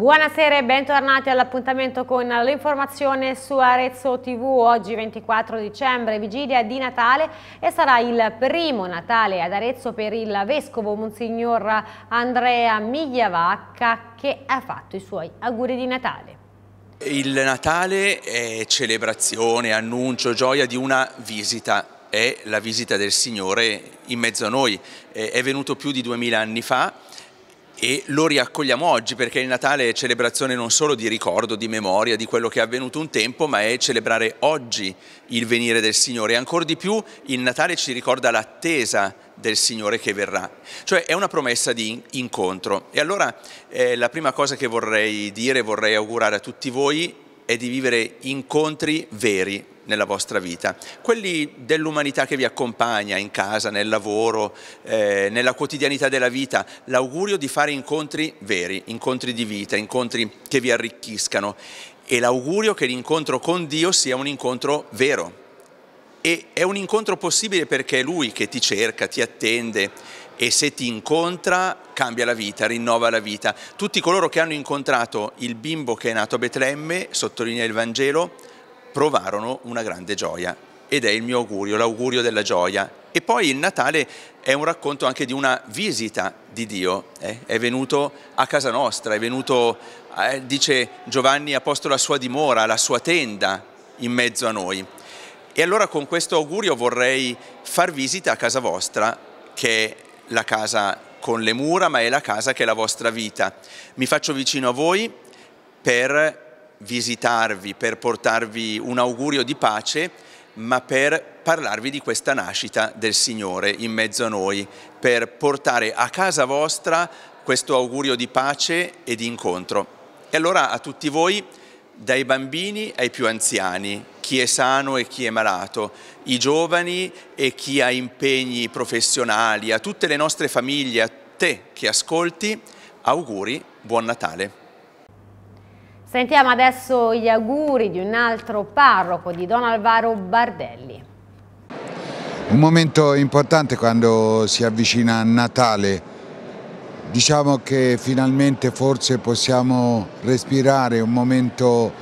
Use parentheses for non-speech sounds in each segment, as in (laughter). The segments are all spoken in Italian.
Buonasera e bentornati all'appuntamento con l'informazione su Arezzo TV. Oggi 24 dicembre, vigilia di Natale e sarà il primo Natale ad Arezzo per il Vescovo Monsignor Andrea Migliavacca che ha fatto i suoi auguri di Natale. Il Natale è celebrazione, annuncio, gioia di una visita è la visita del Signore in mezzo a noi. È venuto più di duemila anni fa e lo riaccogliamo oggi perché il Natale è celebrazione non solo di ricordo, di memoria, di quello che è avvenuto un tempo, ma è celebrare oggi il venire del Signore e ancora di più il Natale ci ricorda l'attesa del Signore che verrà, cioè è una promessa di incontro. E allora eh, la prima cosa che vorrei dire, vorrei augurare a tutti voi è di vivere incontri veri, nella vostra vita, quelli dell'umanità che vi accompagna in casa, nel lavoro, eh, nella quotidianità della vita, l'augurio di fare incontri veri, incontri di vita, incontri che vi arricchiscano e l'augurio che l'incontro con Dio sia un incontro vero. E è un incontro possibile perché è Lui che ti cerca, ti attende e se ti incontra cambia la vita, rinnova la vita. Tutti coloro che hanno incontrato il bimbo che è nato a Betlemme, sottolinea il Vangelo, provarono una grande gioia ed è il mio augurio, l'augurio della gioia. E poi il Natale è un racconto anche di una visita di Dio, eh? è venuto a casa nostra, è venuto, eh, dice Giovanni, ha posto la sua dimora, la sua tenda in mezzo a noi. E allora con questo augurio vorrei far visita a casa vostra, che è la casa con le mura, ma è la casa che è la vostra vita. Mi faccio vicino a voi per visitarvi, per portarvi un augurio di pace, ma per parlarvi di questa nascita del Signore in mezzo a noi, per portare a casa vostra questo augurio di pace e di incontro. E allora a tutti voi, dai bambini ai più anziani, chi è sano e chi è malato, i giovani e chi ha impegni professionali, a tutte le nostre famiglie, a te che ascolti, auguri, buon Natale. Sentiamo adesso gli auguri di un altro parroco, di Don Alvaro Bardelli. Un momento importante quando si avvicina Natale, diciamo che finalmente forse possiamo respirare un momento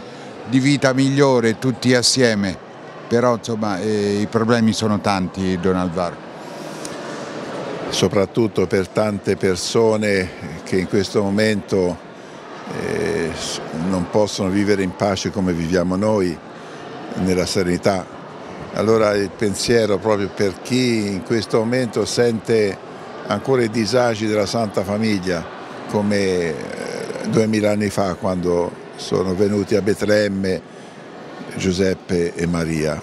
di vita migliore tutti assieme, però insomma eh, i problemi sono tanti Don Alvaro. Soprattutto per tante persone che in questo momento eh, non possono vivere in pace come viviamo noi, nella serenità. Allora il pensiero proprio per chi in questo momento sente ancora i disagi della Santa Famiglia, come eh, duemila anni fa quando sono venuti a Betlemme Giuseppe e Maria.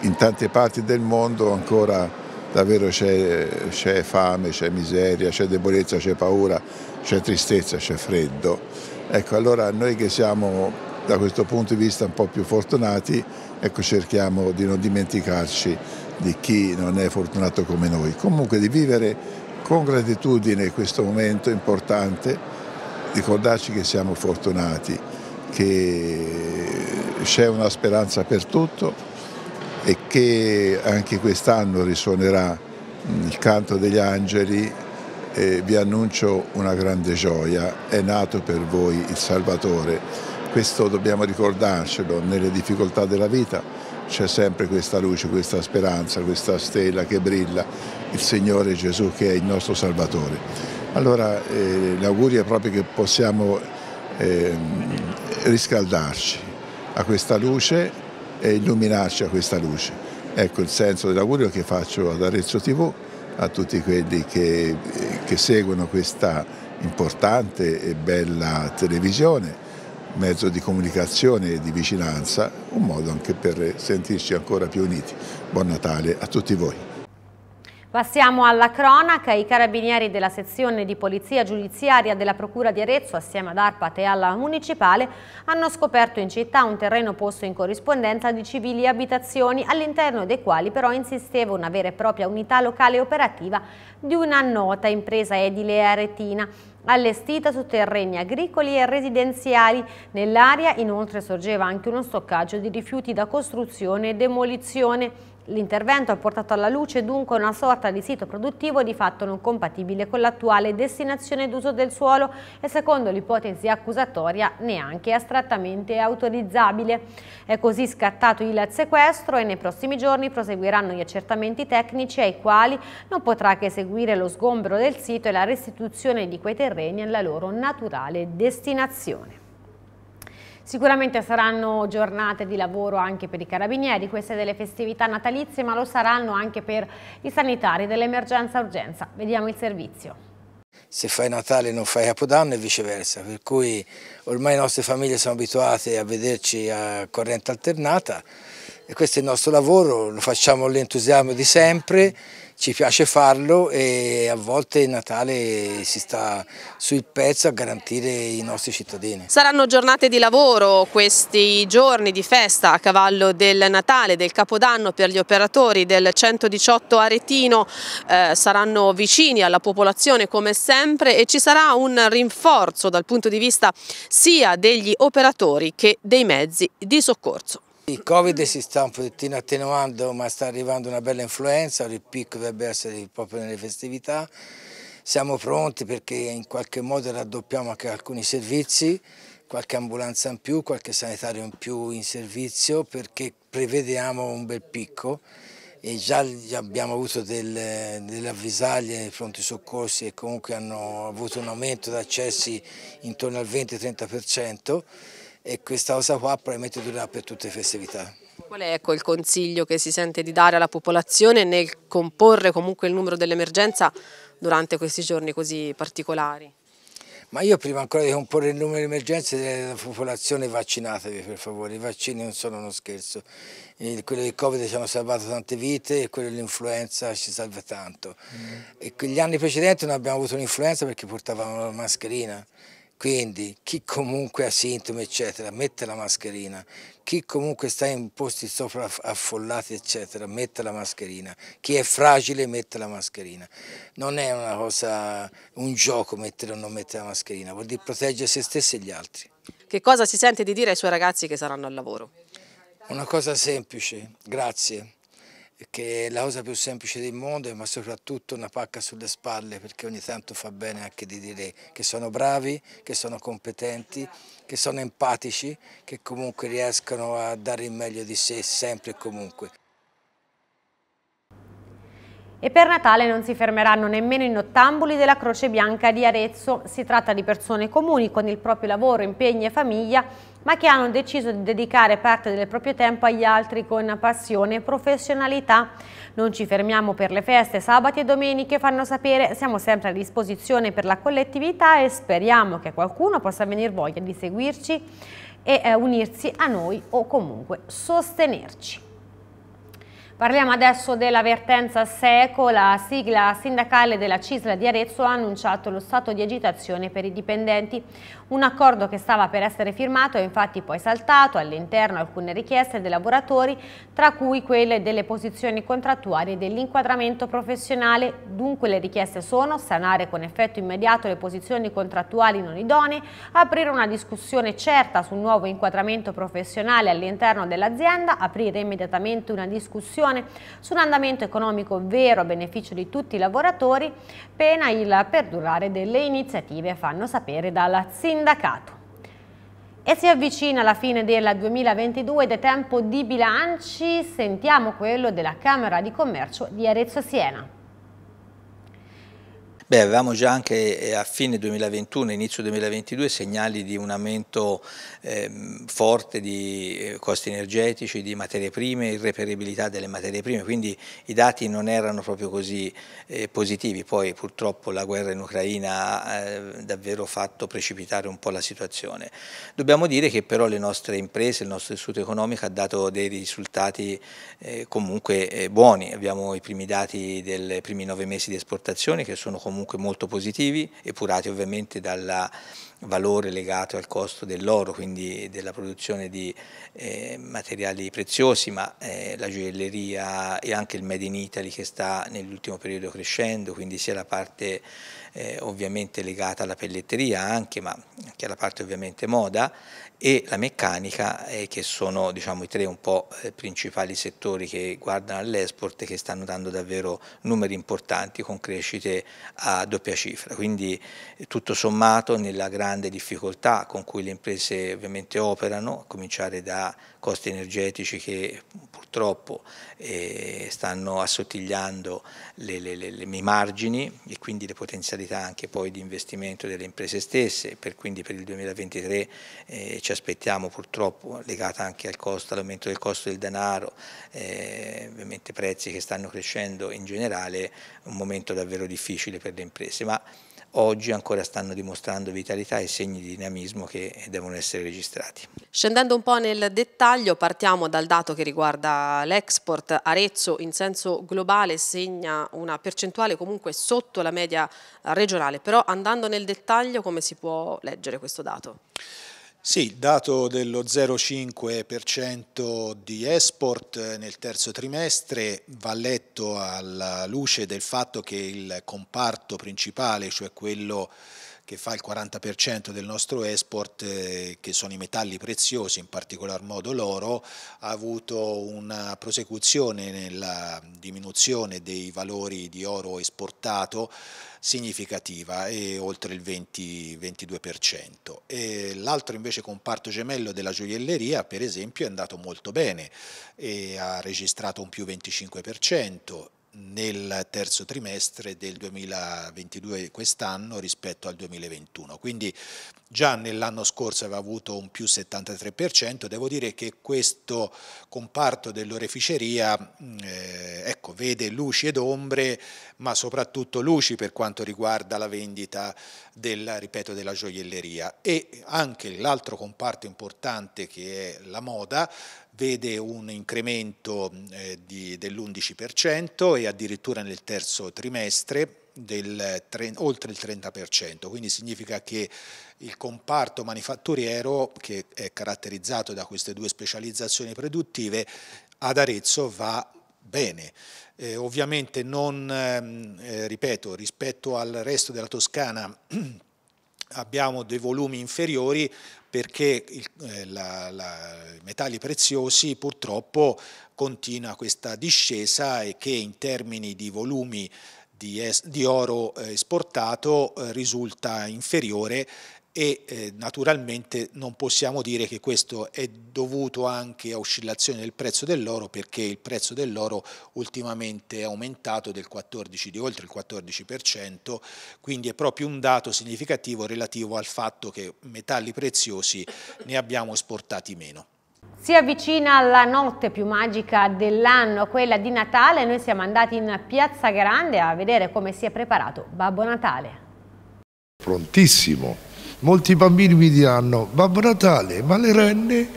In tante parti del mondo ancora davvero c'è fame, c'è miseria, c'è debolezza, c'è paura c'è tristezza, c'è freddo. Ecco, allora noi che siamo da questo punto di vista un po' più fortunati, ecco, cerchiamo di non dimenticarci di chi non è fortunato come noi. Comunque di vivere con gratitudine questo momento importante, ricordarci che siamo fortunati, che c'è una speranza per tutto e che anche quest'anno risuonerà il canto degli angeli e vi annuncio una grande gioia, è nato per voi il Salvatore. Questo dobbiamo ricordarcelo nelle difficoltà della vita, c'è sempre questa luce, questa speranza, questa stella che brilla, il Signore Gesù che è il nostro Salvatore. Allora eh, l'augurio è proprio che possiamo eh, riscaldarci a questa luce e illuminarci a questa luce. Ecco il senso dell'augurio che faccio ad Arezzo TV a tutti quelli che, che seguono questa importante e bella televisione, mezzo di comunicazione e di vicinanza, un modo anche per sentirci ancora più uniti. Buon Natale a tutti voi. Passiamo alla cronaca, i carabinieri della sezione di polizia giudiziaria della Procura di Arezzo assieme ad ARPAT e alla Municipale hanno scoperto in città un terreno posto in corrispondenza di civili abitazioni all'interno dei quali però insisteva una vera e propria unità locale operativa di una nota impresa edile aretina allestita su terreni agricoli e residenziali. Nell'area inoltre sorgeva anche uno stoccaggio di rifiuti da costruzione e demolizione. L'intervento ha portato alla luce dunque una sorta di sito produttivo di fatto non compatibile con l'attuale destinazione d'uso del suolo e secondo l'ipotesi accusatoria neanche astrattamente autorizzabile. È così scattato il sequestro e nei prossimi giorni proseguiranno gli accertamenti tecnici ai quali non potrà che seguire lo sgombero del sito e la restituzione di quei terreni alla loro naturale destinazione. Sicuramente saranno giornate di lavoro anche per i carabinieri, queste delle festività natalizie, ma lo saranno anche per i sanitari dell'emergenza-urgenza. Vediamo il servizio se fai Natale non fai Capodanno e viceversa, per cui ormai le nostre famiglie sono abituate a vederci a corrente alternata e questo è il nostro lavoro, lo facciamo all'entusiasmo di sempre ci piace farlo e a volte Natale si sta sul pezzo a garantire i nostri cittadini. Saranno giornate di lavoro questi giorni di festa a cavallo del Natale, del Capodanno per gli operatori del 118 Aretino, eh, saranno vicini alla popolazione come sempre e ci sarà un rinforzo dal punto di vista sia degli operatori che dei mezzi di soccorso. Il Covid si sta un pochettino attenuando ma sta arrivando una bella influenza, il picco dovrebbe essere proprio nelle festività. Siamo pronti perché in qualche modo raddoppiamo anche alcuni servizi, qualche ambulanza in più, qualche sanitario in più in servizio perché prevediamo un bel picco e già abbiamo avuto delle, delle avvisaglie nei fronti soccorsi e comunque hanno avuto un aumento di accessi intorno al 20-30% e questa cosa qua probabilmente durerà per tutte le festività. Qual è ecco, il consiglio che si sente di dare alla popolazione nel comporre comunque il numero dell'emergenza durante questi giorni così particolari? Ma io prima ancora di comporre il numero dell'emergenza emergenze della popolazione vaccinatevi per favore, i vaccini non sono uno scherzo, Quello del Covid ci hanno salvato tante vite e quello dell'influenza ci salva tanto. Mm. E gli anni precedenti non abbiamo avuto l'influenza perché portavamo la mascherina quindi chi comunque ha sintomi eccetera mette la mascherina, chi comunque sta in posti sopra affollati eccetera mette la mascherina, chi è fragile mette la mascherina. Non è una cosa, un gioco mettere o non mettere la mascherina, vuol dire proteggere se stessi e gli altri. Che cosa si sente di dire ai suoi ragazzi che saranno al lavoro? Una cosa semplice, grazie che è la cosa più semplice del mondo, ma soprattutto una pacca sulle spalle, perché ogni tanto fa bene anche di dire che sono bravi, che sono competenti, che sono empatici, che comunque riescono a dare il meglio di sé sempre e comunque. E per Natale non si fermeranno nemmeno i nottambuli della Croce Bianca di Arezzo. Si tratta di persone comuni con il proprio lavoro, impegni e famiglia ma che hanno deciso di dedicare parte del proprio tempo agli altri con passione e professionalità. Non ci fermiamo per le feste, sabati e domeniche fanno sapere, siamo sempre a disposizione per la collettività e speriamo che qualcuno possa venir voglia di seguirci e eh, unirsi a noi o comunque sostenerci. Parliamo adesso dell'avvertenza SECO, la sigla sindacale della Cisla di Arezzo ha annunciato lo stato di agitazione per i dipendenti. Un accordo che stava per essere firmato è infatti poi saltato all'interno alcune richieste dei lavoratori, tra cui quelle delle posizioni contrattuali e dell'inquadramento professionale. Dunque le richieste sono sanare con effetto immediato le posizioni contrattuali non idonee, aprire una discussione certa sul nuovo inquadramento professionale all'interno dell'azienda, aprire immediatamente una discussione discussione su un andamento economico vero a beneficio di tutti i lavoratori, pena il perdurare delle iniziative, fanno sapere dal sindacato. E si avvicina la fine del 2022 ed è tempo di bilanci, sentiamo quello della Camera di Commercio di Arezzo Siena. Beh, avevamo già anche eh, a fine 2021, inizio 2022 segnali di un aumento eh, forte di eh, costi energetici, di materie prime, irreperibilità delle materie prime, quindi i dati non erano proprio così eh, positivi, poi purtroppo la guerra in Ucraina ha eh, davvero fatto precipitare un po' la situazione. Dobbiamo dire che però le nostre imprese, il nostro tessuto economico ha dato dei risultati eh, comunque buoni, abbiamo i primi dati dei primi nove mesi di esportazione che sono comunque comunque molto positivi, epurati ovviamente dal valore legato al costo dell'oro, quindi della produzione di eh, materiali preziosi, ma eh, la gioielleria e anche il Made in Italy che sta nell'ultimo periodo crescendo, quindi sia la parte eh, ovviamente legata alla pelletteria anche, ma anche alla parte ovviamente moda e la meccanica, eh, che sono diciamo, i tre un po' eh, principali settori che guardano all'export e che stanno dando davvero numeri importanti con crescite a doppia cifra. Quindi eh, tutto sommato nella grande difficoltà con cui le imprese ovviamente operano, a cominciare da costi energetici che purtroppo eh, stanno assottigliando le, le, le, i margini e quindi le potenzialità anche poi di investimento delle imprese stesse, per, quindi per il 2023 eh, ci aspettiamo purtroppo, legata anche al costo, all'aumento del costo del denaro, eh, ovviamente prezzi che stanno crescendo in generale, un momento davvero difficile per le imprese, ma oggi ancora stanno dimostrando vitalità e segni di dinamismo che devono essere registrati. Scendendo un po' nel dettaglio, partiamo dal dato che riguarda l'export. Arezzo in senso globale segna una percentuale comunque sotto la media regionale, però andando nel dettaglio come si può leggere questo dato? Sì, il dato dello 0,5% di export eh, nel terzo trimestre va letto alla luce del fatto che il comparto principale, cioè quello che fa il 40% del nostro export, eh, che sono i metalli preziosi, in particolar modo l'oro, ha avuto una prosecuzione nella diminuzione dei valori di oro esportato significativa e oltre il 20-22%. L'altro invece comparto gemello della gioielleria per esempio è andato molto bene e ha registrato un più 25% nel terzo trimestre del 2022 quest'anno rispetto al 2021. Quindi già nell'anno scorso aveva avuto un più 73%, devo dire che questo comparto dell'oreficeria mm, eh, ecco, vede luci ed ombre, ma soprattutto luci per quanto riguarda la vendita del, ripeto, della gioielleria e anche l'altro comparto importante che è la moda vede un incremento eh, dell'11% e addirittura nel terzo trimestre del, tre, oltre il 30%, quindi significa che il comparto manifatturiero che è caratterizzato da queste due specializzazioni produttive ad Arezzo va bene. Eh, ovviamente non, ehm, eh, ripeto, rispetto al resto della Toscana (clears throat) abbiamo dei volumi inferiori perché il, eh, la, la, i metalli preziosi purtroppo continua questa discesa e che in termini di volumi di, oro eh, esportato eh, risulta inferiore e eh, naturalmente non possiamo dire che questo è dovuto anche a oscillazioni del prezzo dell'oro perché il prezzo dell'oro ultimamente è aumentato del 14, di oltre il 14%, quindi è proprio un dato significativo relativo al fatto che metalli preziosi ne abbiamo esportati meno. Si avvicina la notte più magica dell'anno, quella di Natale, noi siamo andati in Piazza Grande a vedere come si è preparato Babbo Natale. Prontissimo molti bambini mi diranno Babbo Natale, ma le renne,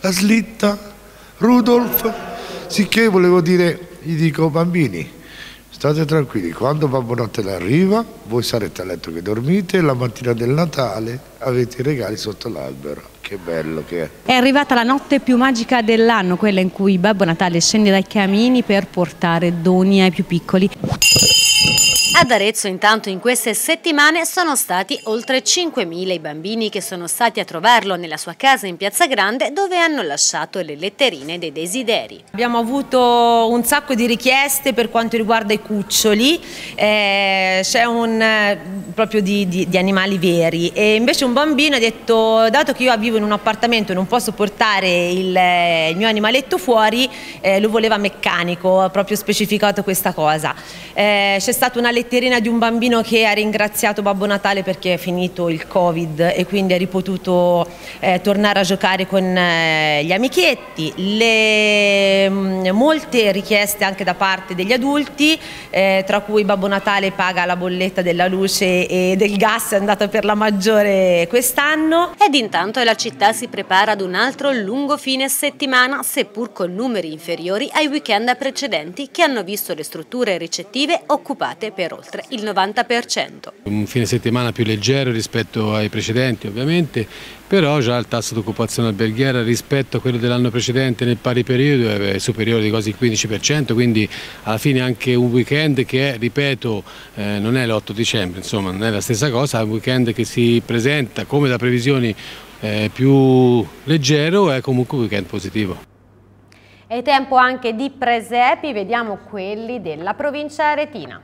la slitta, Rudolf? Sicché volevo dire, gli dico bambini, state tranquilli, quando Babbo Natale arriva, voi sarete a letto che dormite, la mattina del Natale avete i regali sotto l'albero. Che bello che è. È arrivata la notte più magica dell'anno, quella in cui Babbo Natale scende dai camini per portare doni ai più piccoli. Ad Arezzo intanto in queste settimane sono stati oltre 5.000 i bambini che sono stati a trovarlo nella sua casa in Piazza Grande dove hanno lasciato le letterine dei desideri. Abbiamo avuto un sacco di richieste per quanto riguarda i cuccioli, eh, c'è un eh, proprio di, di, di, animali veri e invece un bambino ha detto dato che io vivo in un appartamento e non posso portare il, eh, il mio animaletto fuori eh, lo voleva meccanico ha proprio specificato questa cosa eh, c'è stata una letterina di un bambino che ha ringraziato Babbo Natale perché è finito il covid e quindi è ripotuto eh, tornare a giocare con eh, gli amichetti le mh, mm, molte richieste anche da parte degli adulti eh, tra cui Babbo Natale paga la bolletta della luce e, del gas è andata per la maggiore quest'anno. Ed intanto la città si prepara ad un altro lungo fine settimana, seppur con numeri inferiori ai weekend precedenti che hanno visto le strutture ricettive occupate per oltre il 90%. Un fine settimana più leggero rispetto ai precedenti ovviamente però già il tasso di occupazione alberghiera rispetto a quello dell'anno precedente nel pari periodo è eh, superiore di quasi il 15%, quindi alla fine anche un weekend che è, ripeto, eh, non è l'8 dicembre, insomma non è la stessa cosa, è un weekend che si presenta come da previsioni eh, più leggero, è comunque un weekend positivo. È tempo anche di presepi, vediamo quelli della provincia aretina.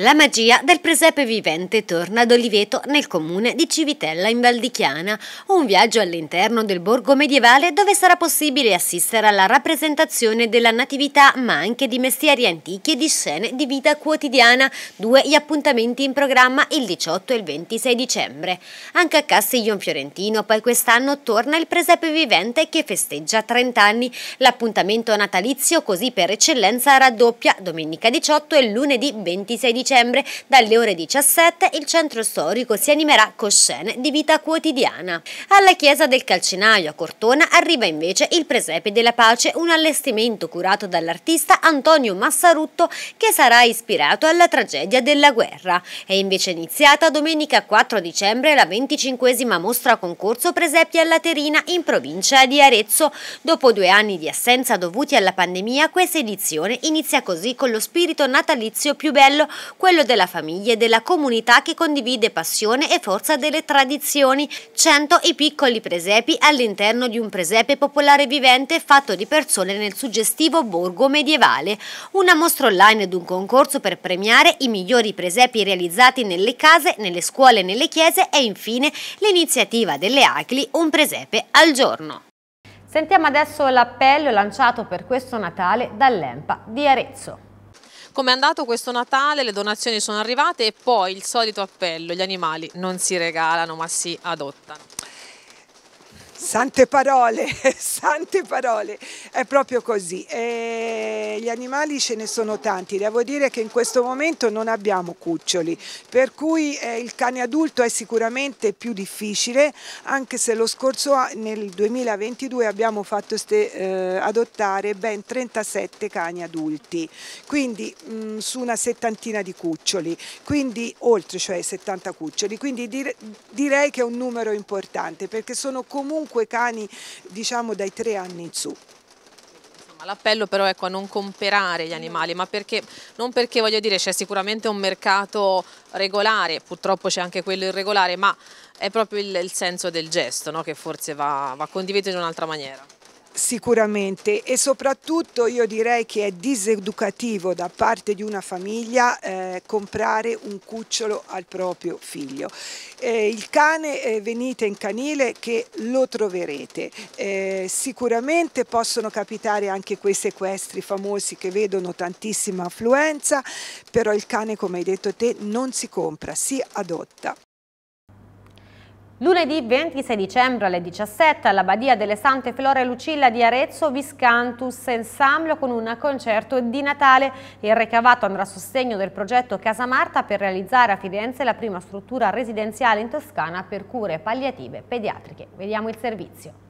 La magia del presepe vivente torna ad Oliveto nel comune di Civitella in Val di Chiana, un viaggio all'interno del borgo medievale dove sarà possibile assistere alla rappresentazione della natività ma anche di mestieri antichi e di scene di vita quotidiana, due gli appuntamenti in programma il 18 e il 26 dicembre. Anche a Castiglion Fiorentino poi quest'anno torna il presepe vivente che festeggia 30 anni, l'appuntamento natalizio così per eccellenza raddoppia domenica 18 e lunedì 26 dicembre dicembre, dalle ore 17 il centro storico si animerà con scene di vita quotidiana. Alla chiesa del Calcinaio a Cortona arriva invece il Presepe della Pace, un allestimento curato dall'artista Antonio Massarutto che sarà ispirato alla tragedia della guerra. È invece iniziata domenica 4 dicembre la 25esima mostra concorso Presepi alla Terina in provincia di Arezzo. Dopo due anni di assenza dovuti alla pandemia, questa edizione inizia così con lo spirito natalizio più bello, quello della famiglia e della comunità che condivide passione e forza delle tradizioni. Cento i piccoli presepi all'interno di un presepe popolare vivente fatto di persone nel suggestivo borgo medievale. Una mostra online ed un concorso per premiare i migliori presepi realizzati nelle case, nelle scuole, e nelle chiese e infine l'iniziativa delle Acli Un presepe al giorno. Sentiamo adesso l'appello lanciato per questo Natale dall'EMPA di Arezzo. Com'è andato questo Natale? Le donazioni sono arrivate e poi il solito appello, gli animali non si regalano ma si adottano. Sante parole, (laughs) sante parole, è proprio così. E gli animali ce ne sono tanti, devo dire che in questo momento non abbiamo cuccioli, per cui eh, il cane adulto è sicuramente più difficile, anche se lo scorso nel 2022 abbiamo fatto ste, eh, adottare ben 37 cani adulti, quindi mh, mm, su una settantina di cuccioli, quindi oltre cioè 70 cuccioli, quindi dire, direi che è un numero importante perché sono comunque comunque cani diciamo dai tre anni in su l'appello però è ecco, a non comprare gli animali, ma perché, non perché voglio dire c'è sicuramente un mercato regolare, purtroppo c'è anche quello irregolare, ma è proprio il, il senso del gesto no? che forse va, va condiviso in un'altra maniera. Sicuramente e soprattutto io direi che è diseducativo da parte di una famiglia eh, comprare un cucciolo al proprio figlio. Eh, il cane eh, venite in canile che lo troverete. Eh, sicuramente possono capitare anche quei sequestri famosi che vedono tantissima affluenza, però il cane come hai detto te non si compra, si adotta. Lunedì 26 dicembre alle 17 alla Badia delle Sante Flore e Lucilla di Arezzo Viscantus Ensemble con un concerto di Natale. Il recavato andrà a sostegno del progetto Casa Marta per realizzare a Firenze la prima struttura residenziale in Toscana per cure palliative pediatriche. Vediamo il servizio.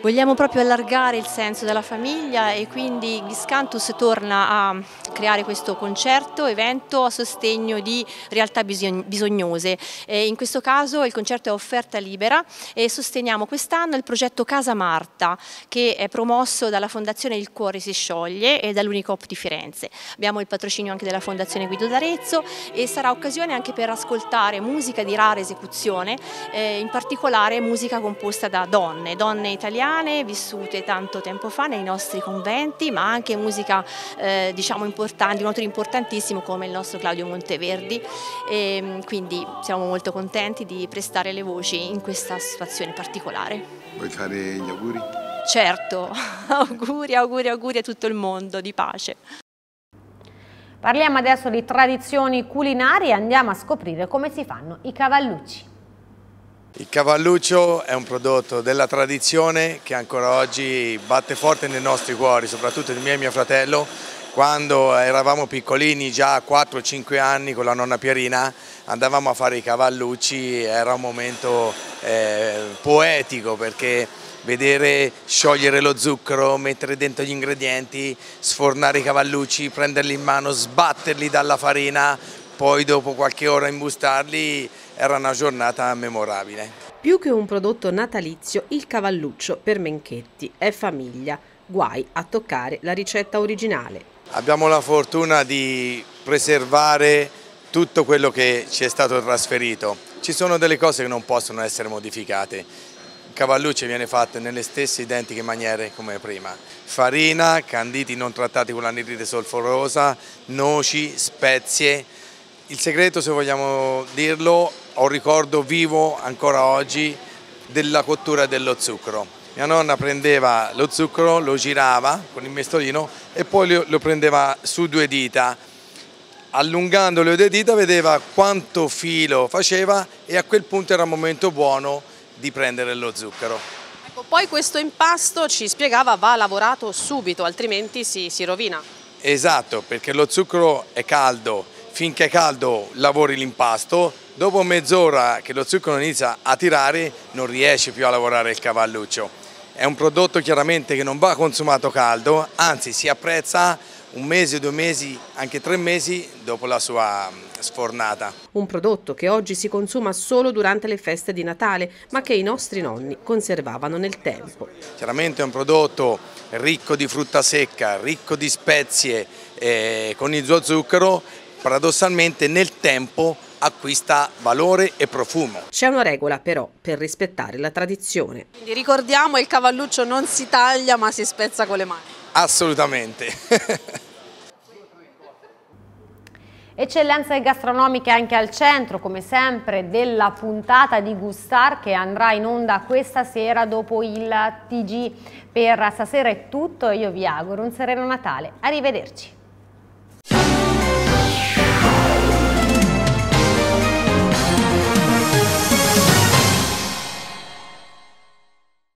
Vogliamo proprio allargare il senso della famiglia e quindi Giscantus torna a creare questo concerto, evento a sostegno di realtà bisognose. in questo caso il concerto è offerta libera e sosteniamo quest'anno il progetto Casa Marta che è promosso dalla Fondazione Il Cuore si scioglie e dall'Unicop di Firenze. Abbiamo il patrocinio anche della Fondazione Guido d'Arezzo e sarà occasione anche per ascoltare musica di rara esecuzione, eh, in particolare musica composta da donne, donne italiane italiane vissute tanto tempo fa nei nostri conventi, ma anche musica eh, diciamo importante, un autore importantissimo come il nostro Claudio Monteverdi. E, ehm, quindi siamo molto contenti di prestare le voci in questa situazione particolare. Vuoi fare gli auguri? Certo, (laughs) auguri, auguri, auguri a tutto il mondo di pace. Parliamo adesso di tradizioni culinarie e andiamo a scoprire come si fanno i cavallucci. Il cavalluccio è un prodotto della tradizione che ancora oggi batte forte nei nostri cuori, soprattutto il mio e mio fratello. Quando eravamo piccolini, già a 4-5 anni con la nonna Pierina, andavamo a fare i cavallucci, era un momento eh, poetico perché vedere sciogliere lo zucchero, mettere dentro gli ingredienti, sfornare i cavallucci, prenderli in mano, sbatterli dalla farina, poi dopo qualche ora imbustarli era una giornata memorabile. Più che un prodotto natalizio, il cavalluccio per Menchetti è famiglia, guai a toccare la ricetta originale. Abbiamo la fortuna di preservare tutto quello che ci è stato trasferito. Ci sono delle cose che non possono essere modificate. Il cavalluccio viene fatto nelle stesse identiche maniere come prima. Farina, canditi non trattati con l'anidride solforosa, noci, spezie. Il segreto, se vogliamo dirlo, ho un ricordo vivo ancora oggi della cottura dello zucchero. Mia nonna prendeva lo zucchero, lo girava con il mestolino e poi lo prendeva su due dita. Allungando le due dita vedeva quanto filo faceva e a quel punto era il momento buono di prendere lo zucchero. Ecco, poi questo impasto, ci spiegava, va lavorato subito, altrimenti si, si rovina. Esatto, perché lo zucchero è caldo, finché è caldo lavori l'impasto, dopo mezz'ora che lo zucchero inizia a tirare non riesce più a lavorare il cavalluccio. È un prodotto chiaramente che non va consumato caldo, anzi si apprezza un mese, due mesi, anche tre mesi dopo la sua mm, sfornata. Un prodotto che oggi si consuma solo durante le feste di Natale, ma che i nostri nonni conservavano nel tempo. Chiaramente è un prodotto ricco di frutta secca, ricco di spezie, eh, con il suo zucchero paradossalmente nel tempo acquista valore e profumo. C'è una regola però per rispettare la tradizione. Quindi ricordiamo il cavalluccio non si taglia ma si spezza con le mani. Assolutamente. (laughs) Eccellenze gastronomiche anche al centro, come sempre, della puntata di Gustar che andrà in onda questa sera dopo il TG. Per stasera è tutto, io vi auguro un sereno Natale. Arrivederci.